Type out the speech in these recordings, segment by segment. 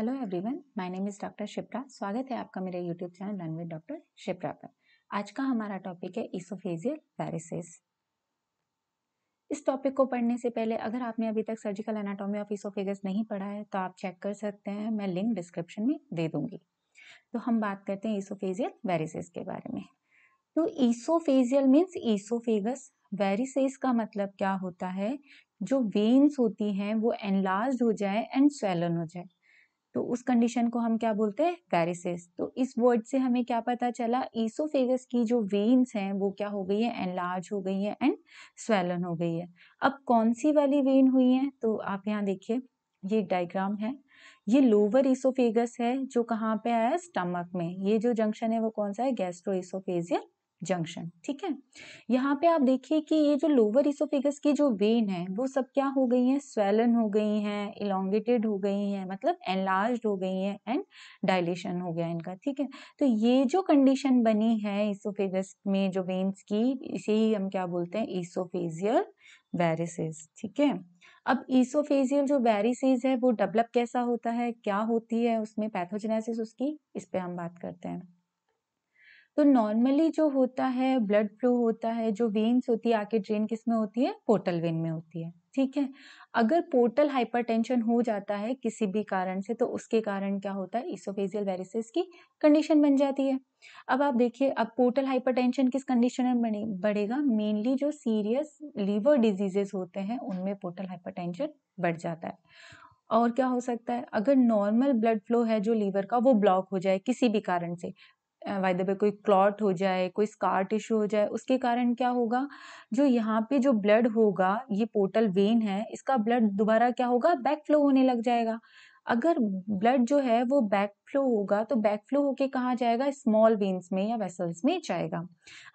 Hello everyone my name is doctor Shipra स्वागत है आपका मेरे YouTube channel run with doctor Shipra पर आज का हमारा टॉपिक है इसोफेजियल पैरिसिस इस टॉपिक को पढ़ने से पहले अगर आपने अभी तक सर्जिकल एनाटॉमी ऑफ इसोफेगस नहीं पढ़ा है तो आप चेक कर सकते हैं मैं लिंक डिस्क्रिप्शन में दे दूंगी तो हम बात करते हैं इसोफेजियल वेरिसिस के बारे में तो ईसोफेजियल मीन्स ईसोफेगस वेरिसिस का मतलब क्या होता है जो वेन्स होती हैं वो एनलार्ज हो जाए एंड स्वेलन हो जाए तो उस कंडीशन को हम क्या बोलते हैं कैरिसिस तो इस वर्ड से हमें क्या पता चला ईसोफेगस की जो वेन्स हैं वो क्या हो गई है एनलार्ज हो गई है एंड स्वेलन हो गई है अब कौन सी वाली वेन हुई है तो आप यहाँ देखिए ये डायग्राम है ये लोअर ईसोफेगस है जो कहाँ पे है स्टमक में ये जो जंक्शन है वो कौन सा है गैस्ट्रो ईसोफेजियल जंक्शन ठीक है यहाँ पे आप देखिए कि ये जो लोअर इसोफिगस की जो वेन है वो सब क्या हो गई हैं स्वेलन हो गई हैं इलोंगेटेड हो गई हैं मतलब एनलार्ज हो गई हैं एंड डायलेशन हो गया इनका ठीक है तो ये जो कंडीशन बनी है इसोफेगस में जो वेन्स की इसे ही हम क्या बोलते हैं इसोफेजियल वेरिसेस ठीक है अब इसोफेजियल जो वेरिसेज है वो डेवलप कैसा होता है क्या होती है उसमें पैथोजेनेसिस उसकी इस पर हम बात करते हैं तो नॉर्मली जो होता है ब्लड फ्लो होता है जो वेन्स होती है आके ड्रेन किस में होती है पोर्टल वेन में होती है ठीक है अगर पोर्टल हाइपरटेंशन हो जाता है किसी भी कारण से तो उसके कारण क्या होता है इसोफेजियल वायरसेस की कंडीशन बन जाती है अब आप देखिए अब पोर्टल हाइपरटेंशन किस कंडीशन में बने बढ़ेगा मेनली जो सीरियस लीवर डिजीजेस होते हैं उनमें पोर्टल हाइपरटेंशन बढ़ जाता है और क्या हो सकता है अगर नॉर्मल ब्लड फ्लो है जो लीवर का वो ब्लॉक हो जाए किसी भी कारण से बाय द कोई क्लॉट हो जाए कोई स्कार टिश्यू हो जाए उसके कारण क्या होगा जो यहाँ पे जो ब्लड होगा ये पोर्टल वेन है इसका ब्लड दोबारा क्या होगा बैक फ्लो होने लग जाएगा अगर ब्लड जो है वो बैक फ्लो होगा तो बैक फ्लो होके कहाँ जाएगा स्मॉल वेन्स में या वेसल्स में जाएगा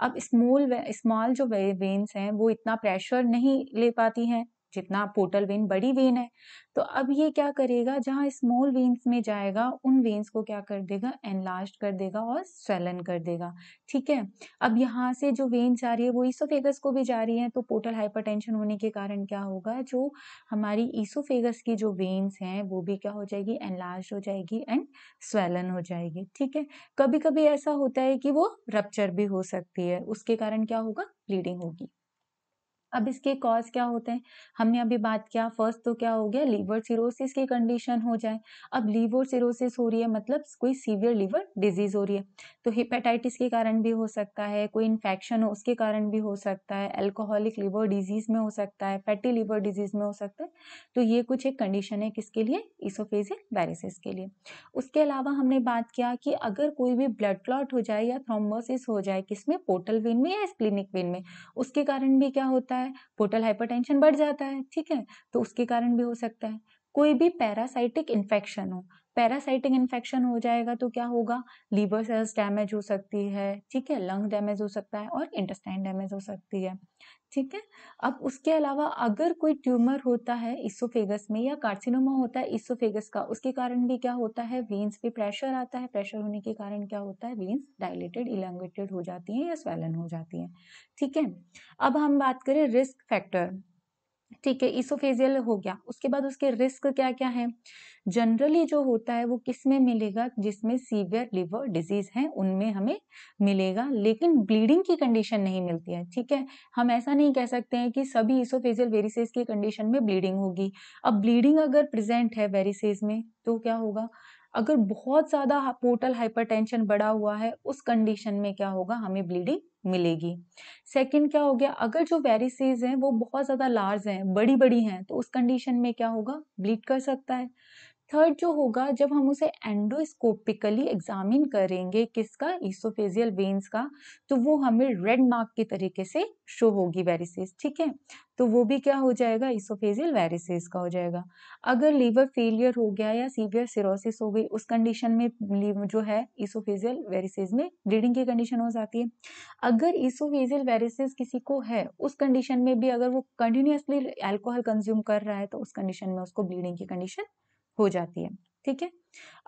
अब स्मॉल स्मॉल जो वेन्स हैं वो इतना प्रेशर नहीं ले पाती हैं जितना पोर्टल वेन बड़ी वेन है तो अब ये क्या करेगा जहाँ स्मॉल वेन्स में जाएगा उन वेन्स को क्या कर देगा एनलार्ज कर देगा और स्वेलन कर देगा ठीक है अब यहाँ से जो वेन जा रही है वो ईसोफेगस को भी जा रही है तो पोर्टल हाइपरटेंशन होने के कारण क्या होगा जो हमारी ईसोफेगस की जो वेन्स हैं वो भी क्या हो जाएगी एनलार्ज हो जाएगी एंड स्वेलन हो जाएगी ठीक है कभी कभी ऐसा होता है कि वो रपच्चर भी हो सकती है उसके कारण क्या होगा ब्लीडिंग होगी अब इसके कॉज क्या होते हैं हमने अभी बात किया फर्स्ट तो क्या हो गया लीवर सिरोसिस की कंडीशन हो जाए अब लीवर सिरोसिस हो रही है मतलब कोई सीवियर लीवर डिजीज हो रही है तो हिपेटाइटिस के कारण भी हो सकता है कोई इन्फेक्शन हो उसके कारण भी हो सकता है एल्कोहलिक लीवर डिजीज में हो सकता है फैटी लीवर डिजीज में हो सकता है तो ये कुछ एक कंडीशन है किसके लिए इसोफेजिक वायरसेस के लिए उसके अलावा हमने बात किया कि अगर कोई भी ब्लड क्लॉट हो जाए या थ्रोम्बोसिस हो जाए किसमें पोर्टल वेन में या स्प्लिनिक वेन में उसके कारण भी क्या होता है है पोर्टल हाइपरटेंशन बढ़ जाता है ठीक है तो उसके कारण भी हो सकता है कोई भी पैरासाइटिक इन्फेक्शन हो पैरासाइटिक इन्फेक्शन हो जाएगा तो क्या होगा लीवर सेल्स डैमेज हो सकती है ठीक है लंग डैमेज हो सकता है और इंटेस्टाइन डैमेज हो सकती है ठीक है अब उसके अलावा अगर कोई ट्यूमर होता है इसोफेगस में या कार्सिनोमा होता है इसोफेगस का उसके कारण भी क्या होता है वेन्स पे प्रेशर आता है प्रेशर होने के कारण क्या होता है वेन्स डायलेटेड इलांगेटेड हो जाती हैं या स्वेलन हो जाती हैं ठीक है अब हम बात करें रिस्क फैक्टर ठीक है इसोफेजियल हो गया उसके बाद उसके रिस्क क्या क्या है जनरली जो होता है वो किस में मिलेगा जिसमें सीवियर लिवर डिजीज है उनमें हमें मिलेगा लेकिन ब्लीडिंग की कंडीशन नहीं मिलती है ठीक है हम ऐसा नहीं कह सकते हैं कि सभी इसोफेजियल वेरिसेज की कंडीशन में ब्लीडिंग होगी अब ब्लीडिंग अगर प्रेजेंट है वेरिसेज में तो क्या होगा अगर बहुत ज़्यादा पोर्टल हाइपरटेंशन बढ़ा हुआ है उस कंडीशन में क्या होगा हमें ब्लीडिंग मिलेगी सेकंड क्या हो गया अगर जो वेरिसेज हैं वो बहुत ज़्यादा लार्ज हैं बड़ी बड़ी हैं तो उस कंडीशन में क्या होगा ब्लीड कर सकता है थर्ड जो होगा जब हम उसे एंडोस्कोपिकली एग्जामिन करेंगे किसका ईसोफेजियल वेन्स का तो वो हमें रेड मार्क के तरीके से शो होगी वेरिसेस ठीक है तो वो भी क्या हो जाएगा ईसोफेजियल वेरिसेस का हो जाएगा अगर लीवर फेलियर हो गया या सीवियर सिरोसिस हो गई उस कंडीशन में जो है ईसोफेजियल वेरिसेस में ब्लीडिंग की कंडीशन हो जाती है अगर ईसोफेजियल वेरिसेस किसी को है उस कंडीशन में भी अगर वो कंटिन्यूसली एल्कोहल कंज्यूम कर रहा है तो उस कंडीशन में उसको ब्लीडिंग की कंडीशन हो जाती है ठीक है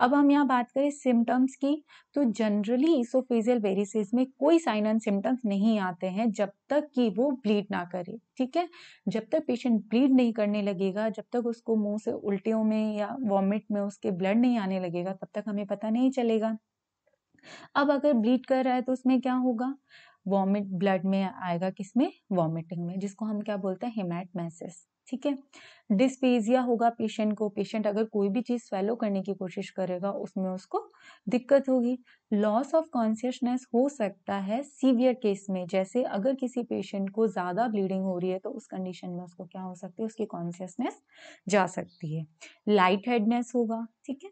अब हम यहाँ बात करें सिम्टम्स की तो जनरली इसोफेजियल वेरिसेस में कोई साइन एंड सिम्टम्स नहीं आते हैं जब तक कि वो ब्लीड ना करे ठीक है जब तक पेशेंट ब्लीड नहीं करने लगेगा जब तक उसको मुंह से उल्टियों में या वॉमिट में उसके ब्लड नहीं आने लगेगा तब तक हमें पता नहीं चलेगा अब अगर ब्लीड कर रहा है तो उसमें क्या होगा वॉमिट ब्लड में आएगा किसमें वॉमिटिंग में जिसको हम क्या बोलते हैं हिमैटमेसिस ठीक है डिस्पेजिया होगा पेशेंट को पेशेंट अगर कोई भी चीज़ फैलो करने की कोशिश करेगा उसमें उसको दिक्कत होगी लॉस ऑफ कॉन्शियसनेस हो सकता है सीवियर केस में जैसे अगर किसी पेशेंट को ज़्यादा ब्लीडिंग हो रही है तो उस कंडीशन में उसको क्या हो सकती है उसकी कॉन्शियसनेस जा सकती है लाइट हेडनेस होगा ठीक है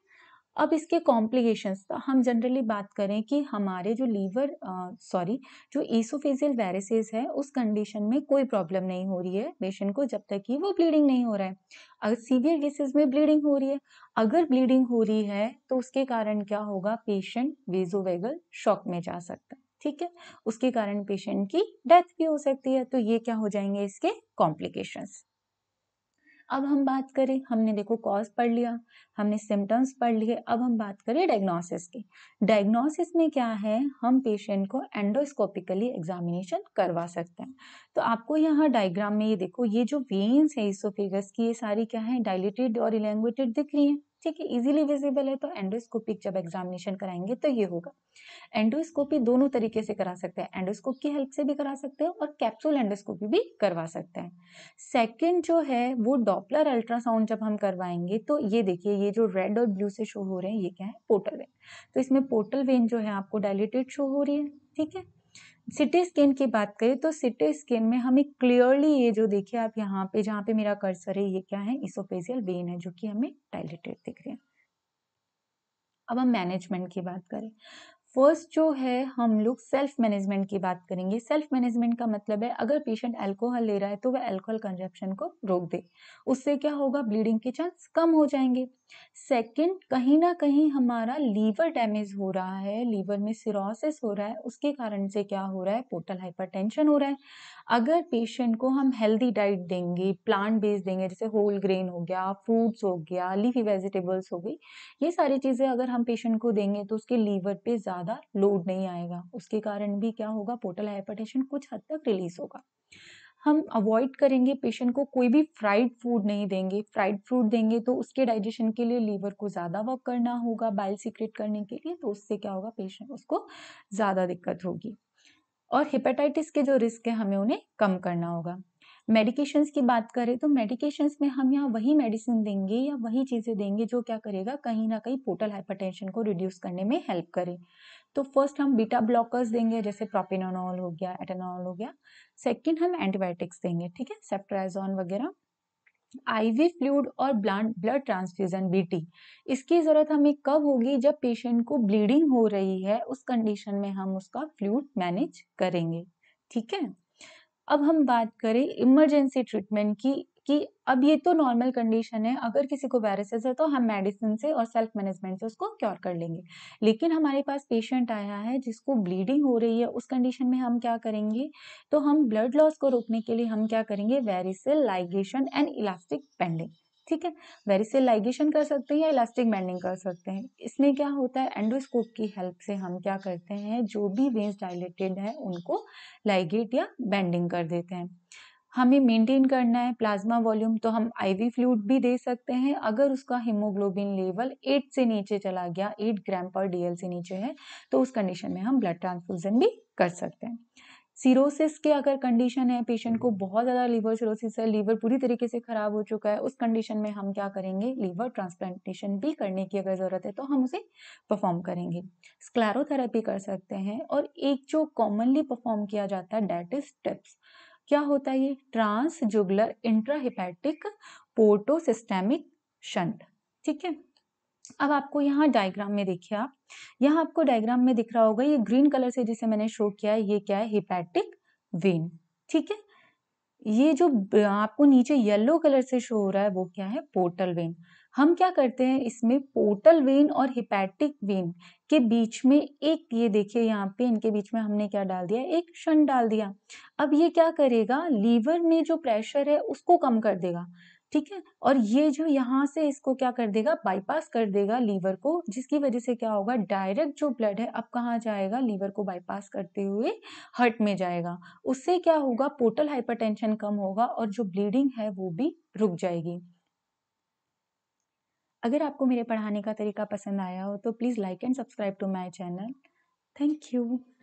अब इसके कॉम्प्लिकेशंस तो हम जनरली बात करें कि हमारे जो लीवर सॉरी जो ईसोफेजियल वायरसेस है उस कंडीशन में कोई प्रॉब्लम नहीं हो रही है पेशेंट को जब तक कि वो ब्लीडिंग नहीं हो रहा है अगर सीवियर केसेस में ब्लीडिंग हो रही है अगर ब्लीडिंग हो रही है तो उसके कारण क्या होगा पेशेंट वेजोवेगल शॉक में जा सकता है ठीक है उसके कारण पेशेंट की डेथ भी हो सकती है तो ये क्या हो जाएंगे इसके कॉम्प्लिकेशंस अब हम बात करें हमने देखो कॉज पढ़ लिया हमने सिम्टम्स पढ़ लिए अब हम बात करें डायग्नोसिस की डायग्नोसिस में क्या है हम पेशेंट को एंडोस्कोपिकली एग्जामिनेशन करवा सकते हैं तो आपको यहाँ डायग्राम में ये देखो ये जो वेन्स है इसोफेगस की ये सारी क्या है डायलेटेड और इलेंगुएटेड दिख रही है ठीक है इजीली विजिबल है तो एंडोस्कोपिक जब एग्जामिनेशन कराएंगे तो ये होगा एंडोस्कोपी दोनों तरीके से करा सकते हैं एंडोस्कोप की हेल्प से भी करा सकते हैं और कैप्सूल एंडोस्कोपी भी करवा सकते हैं सेकेंड जो है वो डॉपलर अल्ट्रासाउंड जब हम करवाएंगे तो ये देखिए ये जो रेड और ब्लू से शो हो रहे हैं ये क्या है पोर्टल वेन तो इसमें पोर्टल वेन जो है आपको डायलिटेड शो हो रही है ठीक है सिटी स्कैन की बात करें तो सिटी स्कैन में हमें क्लियरली ये जो देखिए आप यहाँ पे जहाँ पे मेरा कर्सर है ये क्या है इसोफेजियल वेन है जो कि हमें डायलेटेड दिख रहे हैं अब हम मैनेजमेंट की बात करें फर्स्ट जो है हम लोग सेल्फ मैनेजमेंट की बात करेंगे सेल्फ मैनेजमेंट का मतलब है अगर पेशेंट अल्कोहल ले रहा है तो वह अल्कोहल कंजप्शन को रोक दे उससे क्या होगा ब्लीडिंग के चांस कम हो जाएंगे सेकंड कहीं ना कहीं हमारा लीवर डैमेज हो रहा है लीवर में सिरोसिस हो रहा है उसके कारण से क्या हो रहा है पोर्टल हाइपरटेंशन हो रहा है अगर पेशेंट को हम हेल्दी डाइट देंगे प्लांट बेस्ड देंगे जैसे होल ग्रेन हो गया फ्रूट्स हो गया लीफी वेजिटेबल्स हो गई ये सारी चीज़ें अगर हम पेशेंट को देंगे तो उसके लीवर पर ज़्यादा लोड नहीं आएगा उसके कारण भी क्या होगा पोर्टल हाइपरटेंशन कुछ हद तक रिलीज होगा हम अवॉइड करेंगे पेशेंट को कोई भी फ्राइड फूड नहीं देंगे फ्राइड फ्रूट देंगे तो उसके डाइजेशन के लिए लीवर को ज़्यादा वर्क करना होगा बाइल सीक्रेट करने के लिए तो उससे क्या होगा पेशेंट उसको ज़्यादा दिक्कत होगी और हेपेटाइटिस के जो रिस्क है हमें उन्हें कम करना होगा मेडिकेशंस की बात करें तो मेडिकेशंस में हम यहाँ वही मेडिसिन देंगे या वही चीज़ें देंगे जो क्या करेगा कहीं ना कहीं पोर्टल हाइपरटेंशन को रिड्यूस करने में हेल्प करे तो फर्स्ट हम बीटा ब्लॉकर्स देंगे जैसे प्रोपिनोनॉल हो गया एटेनॉल हो गया सेकेंड हम एंटीबायोटिक्स देंगे ठीक है सेप्ट्राइजॉन वगैरह आईवी फ्लूड और ब्लड ट्रांसफ्यूजन बीटी इसकी ज़रूरत हमें कब होगी जब पेशेंट को ब्लीडिंग हो रही है उस कंडीशन में हम उसका फ्लूड मैनेज करेंगे ठीक है अब हम बात करें इमरजेंसी ट्रीटमेंट की कि अब ये तो नॉर्मल कंडीशन है अगर किसी को वायरसेस है तो हम मेडिसिन से और सेल्फ मैनेजमेंट से उसको क्योर कर लेंगे लेकिन हमारे पास पेशेंट आया है जिसको ब्लीडिंग हो रही है उस कंडीशन में हम क्या करेंगे तो हम ब्लड लॉस को रोकने के लिए हम क्या करेंगे variceal ligation and elastic banding ठीक है वेरिसेल लाइगेशन कर सकते हैं या इलास्टिक बैंडिंग कर सकते हैं इसमें क्या होता है एंडोस्कोप की हेल्प से हम क्या करते हैं जो भी वेंस डायलेटेड है उनको लाइगेट या बैंडिंग कर देते हैं हमें मेंटेन करना है प्लाज्मा वॉल्यूम तो हम आईवी फ्लूड भी दे सकते हैं अगर उसका हीमोग्लोबिन लेवल एट से नीचे चला गया एट ग्राम पर डीएल से नीचे है तो उस कंडीशन में हम ब्लड ट्रांसफ्यूजन भी कर सकते हैं सिरोसिस के अगर कंडीशन है पेशेंट को हम्म। बहुत ज़्यादा लीवर सिरोसिस है लीवर पूरी तरीके से ख़राब हो चुका है उस कंडीशन में हम क्या करेंगे लीवर ट्रांसप्लांटेशन भी करने की अगर ज़रूरत है तो हम उसे परफॉर्म करेंगे स्क्लैरोथेरेपी कर सकते हैं और एक जो कॉमनली परफॉर्म किया जाता है डेट इज टिप्स क्या होता है ये जुगलर इंट्राहिपैटिक पोर्टोसिस्टेमिक शंट ठीक है अब आपको यहाँ डायग्राम में देखिए आप यहाँ आपको डायग्राम में दिख रहा होगा ये ग्रीन कलर से जिसे मैंने शो किया है ये क्या है हिपैटिक वेन ठीक है ये जो आपको नीचे येलो कलर से शो हो रहा है वो क्या है पोर्टल वेन हम क्या करते हैं इसमें पोर्टल वेन और हिपैटिक वेन के बीच में एक ये देखिए यहाँ पे इनके बीच में हमने क्या डाल दिया एक शन डाल दिया अब ये क्या करेगा लीवर में जो प्रेशर है उसको कम कर देगा ठीक है और ये जो यहाँ से इसको क्या कर देगा बाईपास कर देगा लीवर को जिसकी वजह से क्या होगा डायरेक्ट जो ब्लड है अब कहाँ जाएगा लीवर को बाईपास करते हुए हर्ट में जाएगा उससे क्या होगा पोर्टल हाइपरटेंशन कम होगा और जो ब्लीडिंग है वो भी रुक जाएगी अगर आपको मेरे पढ़ाने का तरीका पसंद आया हो तो please like and subscribe to my channel thank you